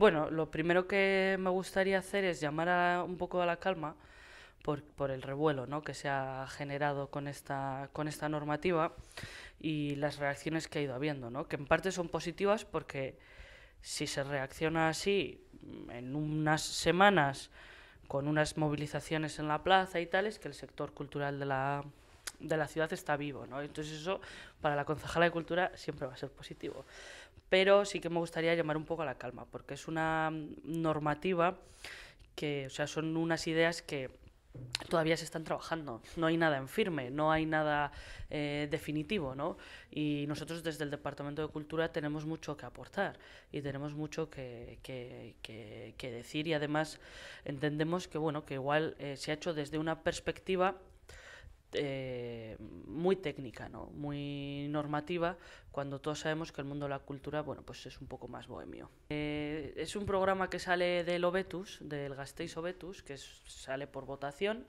bueno, lo primero que me gustaría hacer es llamar a, un poco a la calma por, el revuelo que se ha generado con esta, normativa y las reacciones que ha ido habiendo, que en parte son positivas porque si se reacciona así en unas semanas con unas movilizaciones en la plaza y tales, que el sector cultural de la de la ciudad está vivo, ¿no? Entonces eso para la concejala de cultura siempre va a ser positivo. Pero sí que me gustaría llamar un poco a la calma, porque es una normativa que, o sea, son unas ideas que todavía se están trabajando. No hay nada en firme, no hay nada eh, definitivo, ¿no? Y nosotros desde el Departamento de Cultura tenemos mucho que aportar y tenemos mucho que, que, que, decir y además entendemos que, bueno, que igual eh, se ha hecho desde una perspectiva eh, muy técnica, ¿no? muy normativa, cuando todos sabemos que el mundo de la cultura bueno, pues es un poco más bohemio. Eh, es un programa que sale del Obetus, del Gasteiz Obetus, que sale por votación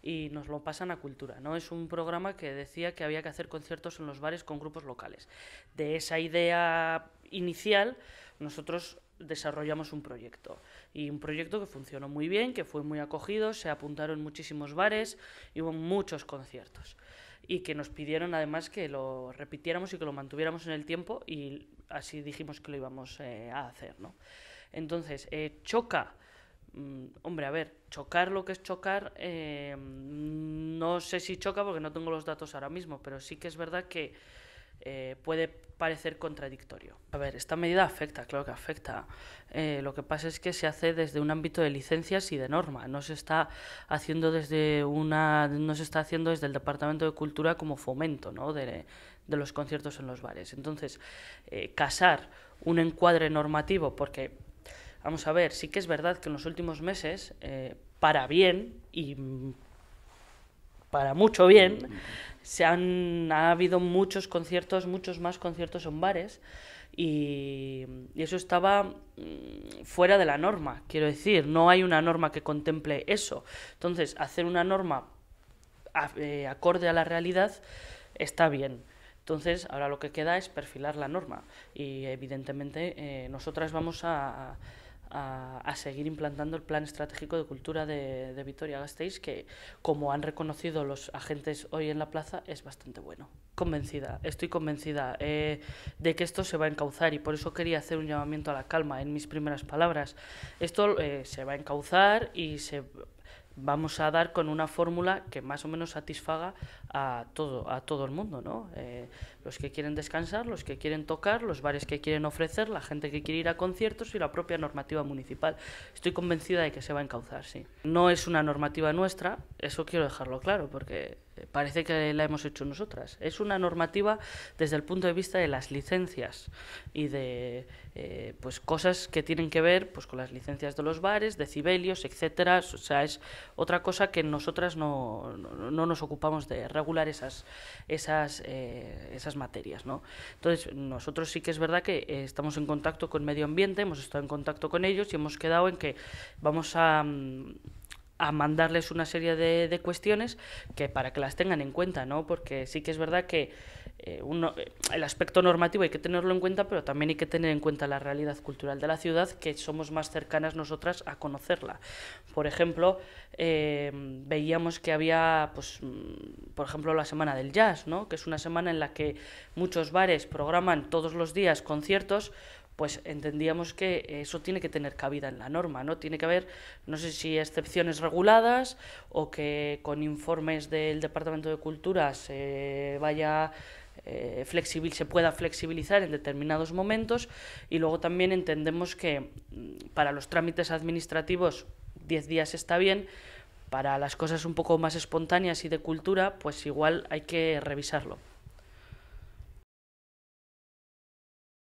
y nos lo pasan a cultura. ¿no? Es un programa que decía que había que hacer conciertos en los bares con grupos locales. De esa idea inicial, nosotros desarrollamos un proyecto. Y un proyecto que funcionó muy bien, que fue muy acogido, se apuntaron muchísimos bares y hubo muchos conciertos. Y que nos pidieron además que lo repitiéramos y que lo mantuviéramos en el tiempo y así dijimos que lo íbamos eh, a hacer. ¿no? Entonces, eh, choca. Mm, hombre, a ver, chocar lo que es chocar, eh, no sé si choca porque no tengo los datos ahora mismo, pero sí que es verdad que eh, puede parecer contradictorio. A ver, esta medida afecta, claro que afecta. Eh, lo que pasa es que se hace desde un ámbito de licencias y de norma. No se está haciendo desde una, no se está haciendo desde el Departamento de Cultura como fomento, ¿no? De, los conciertos en los bares. Entonces, eh, casar un encuadre normativo, porque vamos a ver, sí que es verdad que en los últimos meses, para bien y para mucho bien. Mm. Se han, ha habido muchos conciertos, muchos más conciertos en bares. Y, eso estaba mm, fuera de la norma, quiero decir, no hay una norma que contemple eso. Entonces, hacer una norma eh, acorde a la realidad está bien. Entonces, ahora lo que queda es perfilar la norma y evidentemente eh, nosotras vamos a a, seguir implantando el plan estratégico de cultura de, de Vitoria-Gasteiz, que como han reconocido los agentes hoy en la plaza, es bastante bueno. Convencida, estoy convencida eh, de que esto se va a encauzar y por eso quería hacer un llamamiento a la calma en mis primeras palabras. Esto eh, se va a encauzar y se vamos a dar con una fórmula que más o menos satisfaga a todo, a todo el mundo, ¿no? Eh, los que quieren descansar, los que quieren tocar, los bares que quieren ofrecer, la gente que quiere ir a conciertos y la propia normativa municipal. Estoy convencida de que se va a encauzar, sí. No es una normativa nuestra, eso quiero dejarlo claro, porque parece que la hemos hecho nosotras. Es una normativa desde el punto de vista de las licencias y de eh, pues cosas que tienen que ver pues con las licencias de los bares, decibelios, etcétera. O sea, es otra cosa que nosotras no, nos ocupamos de regular esas esas eh, esas materias, Entonces nosotros sí que es verdad que eh, estamos en contacto con medio ambiente, hemos estado en contacto con ellos y hemos quedado en que vamos a mm, a mandarles una serie de, cuestiones que para que las tengan en cuenta, ¿no? Porque sí que es verdad que eh, eh, el aspecto normativo hay que tenerlo en cuenta, pero también hay que tener en cuenta la realidad cultural de la ciudad, que somos más cercanas nosotras a conocerla. Por ejemplo, eh, veíamos que había, pues, mm, por ejemplo, la Semana del Jazz, ¿no? Que es una semana en la que muchos bares programan todos los días conciertos pues entendíamos que eso tiene que tener cabida en la norma, ¿no? Tiene que haber, no sé si excepciones reguladas o que con informes del Departamento de Cultura se vaya eh, se pueda flexibilizar en determinados momentos y luego también entendemos que mm, para los trámites administrativos 10 días está bien, para las cosas un poco más espontáneas y de cultura, pues igual hay que revisarlo.